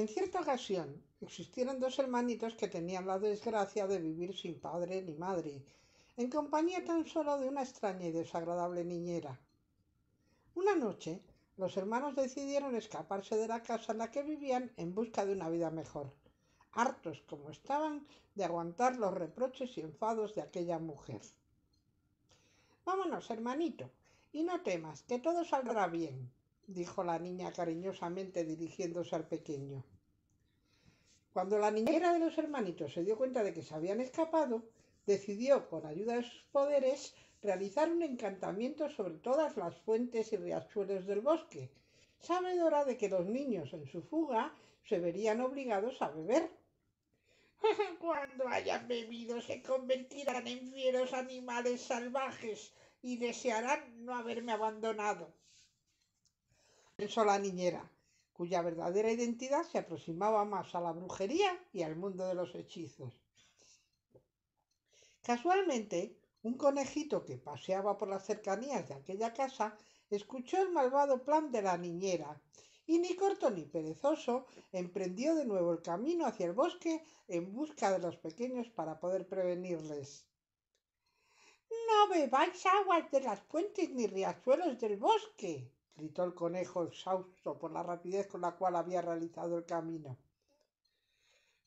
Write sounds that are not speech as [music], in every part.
En cierta ocasión existieron dos hermanitos que tenían la desgracia de vivir sin padre ni madre, en compañía tan solo de una extraña y desagradable niñera. Una noche, los hermanos decidieron escaparse de la casa en la que vivían en busca de una vida mejor, hartos como estaban de aguantar los reproches y enfados de aquella mujer. Vámonos, hermanito, y no temas, que todo saldrá bien, dijo la niña cariñosamente dirigiéndose al pequeño. Cuando la niñera de los hermanitos se dio cuenta de que se habían escapado, decidió, con ayuda de sus poderes, realizar un encantamiento sobre todas las fuentes y riachuelos del bosque, sabedora de que los niños en su fuga se verían obligados a beber. [laughs] Cuando hayan bebido se convertirán en fieros animales salvajes y desearán no haberme abandonado, pensó la niñera cuya verdadera identidad se aproximaba más a la brujería y al mundo de los hechizos. Casualmente, un conejito que paseaba por las cercanías de aquella casa escuchó el malvado plan de la niñera y ni corto ni perezoso emprendió de nuevo el camino hacia el bosque en busca de los pequeños para poder prevenirles. No bebáis aguas de las fuentes ni riachuelos del bosque, gritó el conejo exhausto por la rapidez con la cual había realizado el camino.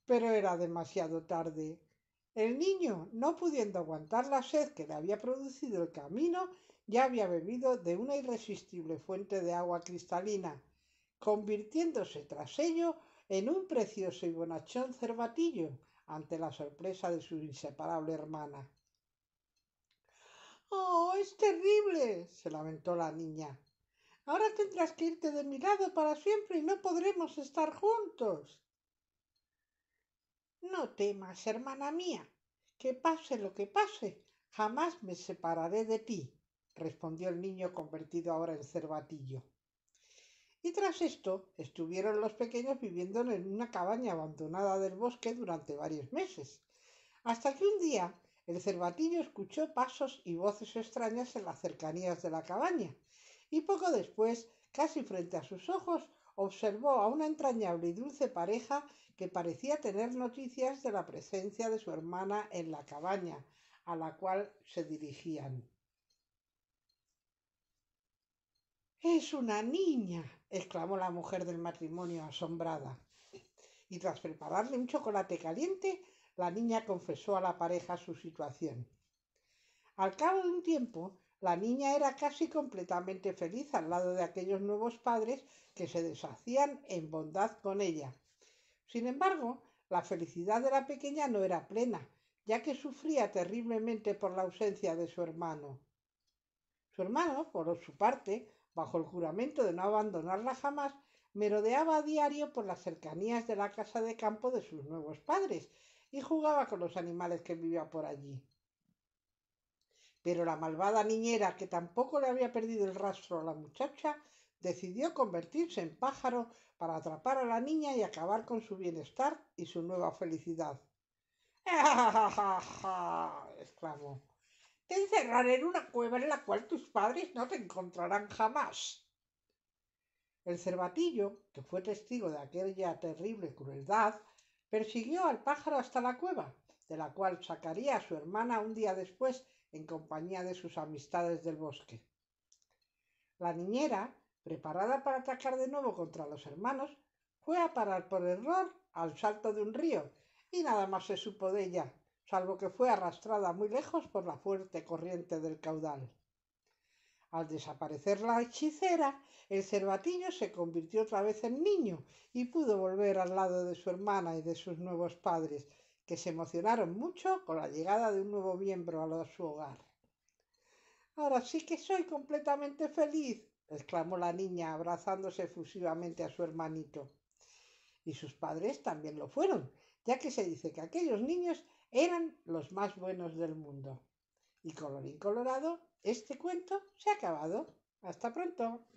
Pero era demasiado tarde. El niño, no pudiendo aguantar la sed que le había producido el camino, ya había bebido de una irresistible fuente de agua cristalina, convirtiéndose tras ello en un precioso y bonachón cervatillo ante la sorpresa de su inseparable hermana. ¡Oh, es terrible! se lamentó la niña. Ahora tendrás que irte de mi lado para siempre y no podremos estar juntos. No temas, hermana mía, que pase lo que pase, jamás me separaré de ti, respondió el niño convertido ahora en cervatillo. Y tras esto estuvieron los pequeños viviendo en una cabaña abandonada del bosque durante varios meses, hasta que un día el cervatillo escuchó pasos y voces extrañas en las cercanías de la cabaña y poco después, casi frente a sus ojos, observó a una entrañable y dulce pareja que parecía tener noticias de la presencia de su hermana en la cabaña a la cual se dirigían. Es una niña, exclamó la mujer del matrimonio asombrada. Y tras prepararle un chocolate caliente, la niña confesó a la pareja su situación. Al cabo de un tiempo, la niña era casi completamente feliz al lado de aquellos nuevos padres que se deshacían en bondad con ella. Sin embargo, la felicidad de la pequeña no era plena, ya que sufría terriblemente por la ausencia de su hermano. Su hermano, por su parte, bajo el juramento de no abandonarla jamás, merodeaba a diario por las cercanías de la casa de campo de sus nuevos padres y jugaba con los animales que vivía por allí. Pero la malvada niñera, que tampoco le había perdido el rastro a la muchacha, decidió convertirse en pájaro para atrapar a la niña y acabar con su bienestar y su nueva felicidad. ja! [laughs] exclamó. Te encerraré en una cueva en la cual tus padres no te encontrarán jamás. El cervatillo, que fue testigo de aquella terrible crueldad, persiguió al pájaro hasta la cueva, de la cual sacaría a su hermana un día después en compañía de sus amistades del bosque. La niñera, preparada para atacar de nuevo contra los hermanos, fue a parar por error al salto de un río y nada más se supo de ella, salvo que fue arrastrada muy lejos por la fuerte corriente del caudal. Al desaparecer la hechicera, el cervatillo se convirtió otra vez en niño y pudo volver al lado de su hermana y de sus nuevos padres, que se emocionaron mucho con la llegada de un nuevo miembro a su hogar. Ahora sí que soy completamente feliz, exclamó la niña abrazándose efusivamente a su hermanito. Y sus padres también lo fueron, ya que se dice que aquellos niños eran los más buenos del mundo. Y colorín colorado, este cuento se ha acabado. Hasta pronto.